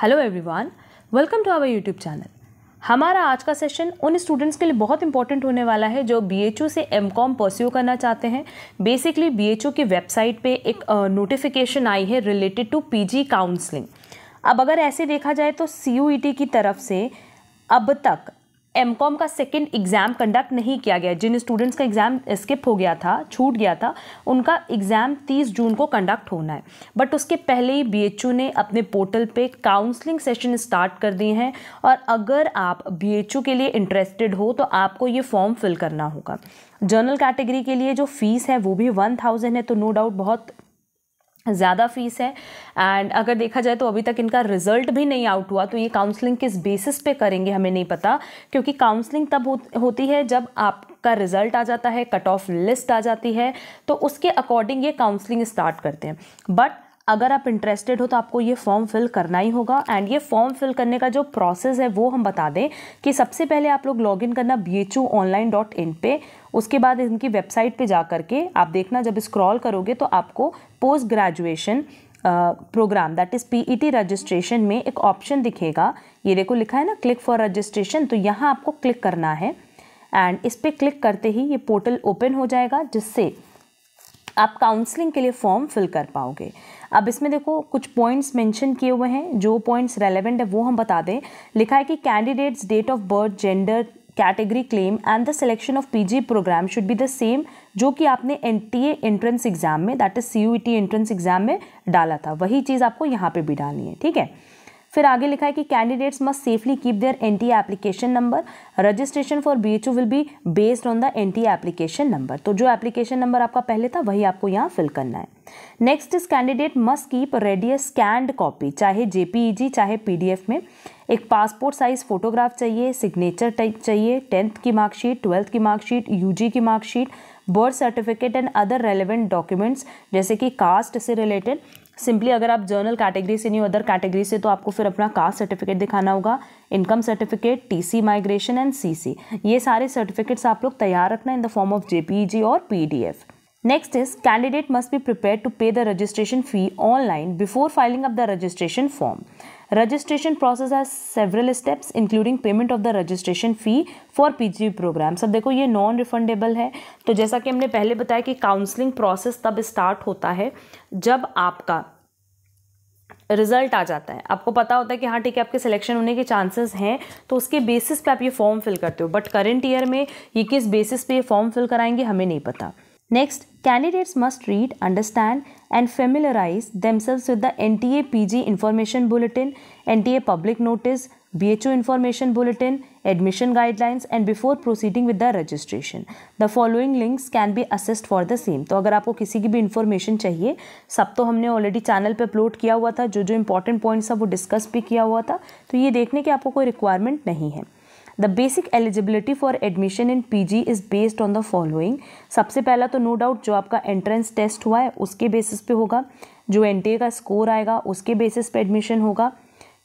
Hello everyone welcome to our YouTube channel हमारा आज का सेशन उन स्टूडेंट्स के लिए बहुत इंपॉर्टेंट होने वाला है जो बी से एम कॉम परस्यू करना चाहते हैं बेसिकली बी की वेबसाइट पे एक नोटिफिकेशन uh, आई है रिलेटेड टू पीजी काउंसलिंग अब अगर ऐसे देखा जाए तो सी e की तरफ से अब तक एम कॉम का सेकेंड एग्ज़ाम कंडक्ट नहीं किया गया जिन स्टूडेंट्स का एग्ज़ाम स्किप हो गया था छूट गया था उनका एग्ज़ाम 30 जून को कंडक्ट होना है बट उसके पहले ही बी ने अपने पोर्टल पे काउंसलिंग सेशन स्टार्ट कर दिए हैं और अगर आप बी के लिए इंटरेस्टेड हो तो आपको ये फॉर्म फिल करना होगा जर्नल कैटेगरी के लिए जो फीस है वो भी वन थाउजेंड है तो नो डाउट बहुत ज़्यादा फीस है एंड अगर देखा जाए तो अभी तक इनका रिजल्ट भी नहीं आउट हुआ तो ये काउंसलिंग किस बेसिस पे करेंगे हमें नहीं पता क्योंकि काउंसलिंग तब हो, होती है जब आपका रिजल्ट आ जाता है कट ऑफ लिस्ट आ जाती है तो उसके अकॉर्डिंग ये काउंसलिंग स्टार्ट करते हैं बट अगर आप इंटरेस्टेड हो तो आपको ये फॉर्म फिल करना ही होगा एंड ये फॉर्म फिल करने का जो प्रोसेस है वो हम बता दें कि सबसे पहले आप लोग लॉगिन करना B H U online dot in पर उसके बाद इनकी वेबसाइट पे जा करके आप देखना जब स्क्रॉल करोगे तो आपको post graduation programme that is P T registration में एक ऑप्शन दिखेगा ये देखो लिखा है ना क्लिक फॉर रजिस्ट्रेशन तो यहाँ आपको क्लिक करना है एंड इस पर क्लिक करते ही ये पोर्टल ओपन हो जाएगा जिससे आप काउंसलिंग के लिए फॉर्म फिल कर पाओगे अब इसमें देखो कुछ पॉइंट्स मेंशन किए हुए हैं जो पॉइंट्स रेलेवेंट है वो हम बता दें लिखा है कि candidates date of birth gender category claim and the selection of PG programme should be the same जो कि आपने एन टी एंट्रेंस एग्जाम में that is C U E T entrance exam में डाला था वही चीज़ आपको यहाँ पे भी डालनी है ठीक है फिर आगे लिखा है कि candidates must safely keep their entry application number registration for B H will be based on the entry application number तो जो एप्लीकेशन नंबर आपका पहले था वही आपको यहाँ फिल करना है next is candidate must keep ready a scanned copy चाहे जेपीईजी e चाहे पीडीएफ में एक पासपोर्ट साइज फोटोग्राफ चाहिए सिग्नेचर टाइप चाहिए टेंथ की मार्कशीट ट्वेल्थ की मार्कशीट यूजी की marksheet birth certificate and other relevant documents जैसे कि कास्ट से रिलेटेड सिंपली अगर आप जर्नल कैटेगरी से नहीं हो अदर कैटेगरी से तो आपको फिर अपना कास्ट सर्टिफिकेट दिखाना होगा income certificate TC migration and CC ये सारे सर्टिफिकेट्स आप लोग तैयार रखना in the form of JPG और PDF next is candidate must be prepare to pay the registration fee online before filling up the registration form registration process has several steps including payment of the registration fee for PG programme सब देखो ये non refundable है तो जैसा कि हमने पहले बताया कि काउंसलिंग प्रोसेस तब स्टार्ट होता है जब आपका रिजल्ट आ जाता है आपको पता होता है कि हाँ ठीक है आपके सिलेक्शन होने के चांसेस हैं तो उसके बेसिस पे आप ये फॉर्म फिल करते हो बट करेंट ईयर में ये किस बेसिस पे ये फॉर्म फिल कराएंगे हमें नहीं पता Next, candidates must read, understand and familiarize themselves with the NTA PG Information Bulletin, NTA Public Notice, BHO Information Bulletin, Admission Guidelines and before proceeding with the registration. The following links can be assessed for the same. तो अगर आपको किसी की भी information चाहिए सब तो हमने ऑलरेडी चैनल पे अपलोड किया हुआ था जो जो इंपॉर्टेंट पॉइंट्स था वो डिस्कस भी किया हुआ था तो ये देखने की आपको कोई रिक्वायरमेंट नहीं है the basic eligibility for admission in P G is based on the following सबसे पहला तो नो डाउट जो आपका एंट्रेंस टेस्ट हुआ है उसके बेसिस पे होगा जो एन टी ए का स्कोर आएगा उसके बेसिस पे एडमिशन होगा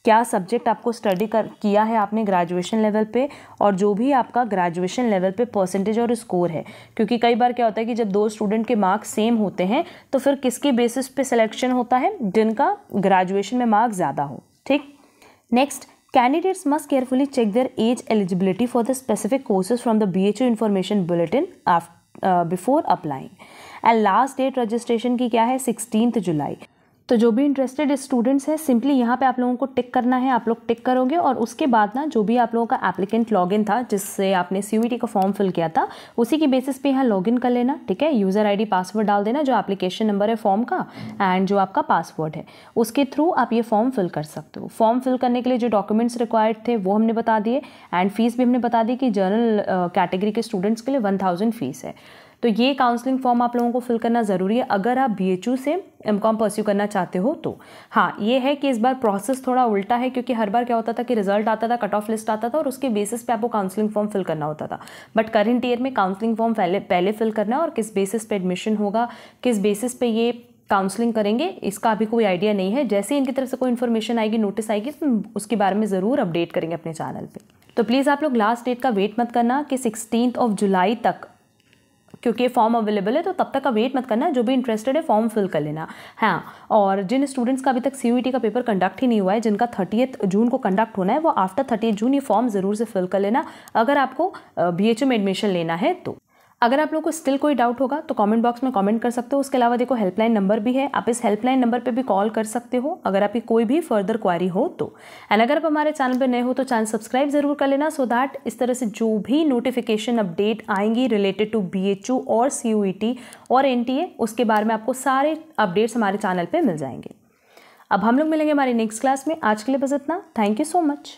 क्या सब्जेक्ट आपको स्टडी कर किया है आपने ग्रेजुएशन लेवल पे और जो भी आपका ग्रेजुएशन लेवल पे परसेंटेज और स्कोर है क्योंकि कई बार क्या होता है कि जब दो स्टूडेंट के मार्क्स सेम होते हैं तो फिर किसके बेसिस पे सिलेक्शन होता है जिनका ग्रेजुएशन में मार्क्स ज़्यादा हो ठीक next Candidates must carefully check their age eligibility for the specific courses from the BHU information bulletin after, uh, before applying. And last date registration ki kya hai 16th July. तो जो भी interested students हैं simply यहाँ पे आप लोगों को टिक करना है आप लोग टिक करोगे और उसके बाद ना जो भी आप लोगों का एप्लीकेंट लॉगिन था जिससे आपने सी का फॉर्म फिल किया था उसी के बेसिस पे यहाँ लॉगिन कर लेना ठीक है यूज़र आईडी पासवर्ड डाल देना जो एप्लीकेशन नंबर है फॉर्म का एंड जो आपका पासवर्ड है उसके थ्रू आप ये फॉर्म फिल कर सकते हो फॉर्म फिल करने के लिए जो डॉक्यूमेंट्स रिक्वायर्ड थे वो हमने बता दिए एंड फीस भी हमने बता दी कि जर्नल कैटेगरी uh, के स्टूडेंट्स के लिए वन थाउजेंड फीस है तो ये काउंसलिंग फॉर्म आप लोगों को फिल करना ज़रूरी है अगर आप बी से एम कॉम परस्यू करना चाहते हो तो हाँ ये है कि इस बार प्रोसेस थोड़ा उल्टा है क्योंकि हर बार क्या होता था कि रिजल्ट आता था कट ऑफ लिस्ट आता था और उसके बेसिस पे आपको काउंसलिंग फॉर्म फिल करना होता था बट करंट ईयर में काउंसलिंग फॉर्म पहले पहले फिल करना है और किस बेसिस पे एडमिशन होगा किस बेसिस पे ये काउंसलिंग करेंगे इसका अभी कोई आइडिया नहीं है जैसे इनकी तरफ से कोई इन्फॉर्मेशन आएगी नोटिस आएगी तो उसके बारे में ज़रूर अपडेट करेंगे अपने चैनल पर तो प्लीज़ आप लोग लास्ट डेट का वेट मत करना कि सिक्सटीन ऑफ जुलाई तक क्योंकि ये फॉर्म अवेलेबल है तो तब तक का वेट मत करना जो भी इंटरेस्टेड है फॉर्म फिल कर लेना हाँ और जिन स्टूडेंट्स का अभी तक सी e का पेपर कंडक्ट ही नहीं हुआ है जिनका थर्टी जून को कंडक्ट होना है वो आफ्टर थर्टी जून ये फॉर्म ज़रूर से फिल कर लेना अगर आपको बी में एडमिशन लेना है तो अगर आप लोग को स्टिल कोई डाउट होगा तो कमेंट बॉक्स में कमेंट कर सकते हो उसके अलावा देखो हेल्पलाइन नंबर भी है आप इस हेल्पलाइन नंबर पे भी कॉल कर सकते हो अगर आपकी कोई भी फर्दर क्वारी हो तो एंड अगर आप हमारे चैनल पर नए हो तो चैनल सब्सक्राइब जरूर कर लेना सो दैट इस तरह से जो भी नोटिफिकेशन अपडेट आएंगी रिलेटेड टू बी और सी e और एन उसके बारे में आपको सारे अपडेट्स हमारे चैनल पर मिल जाएंगे अब हम लोग मिलेंगे हमारी नेक्स्ट क्लास में आज के लिए बस इतना थैंक यू सो मच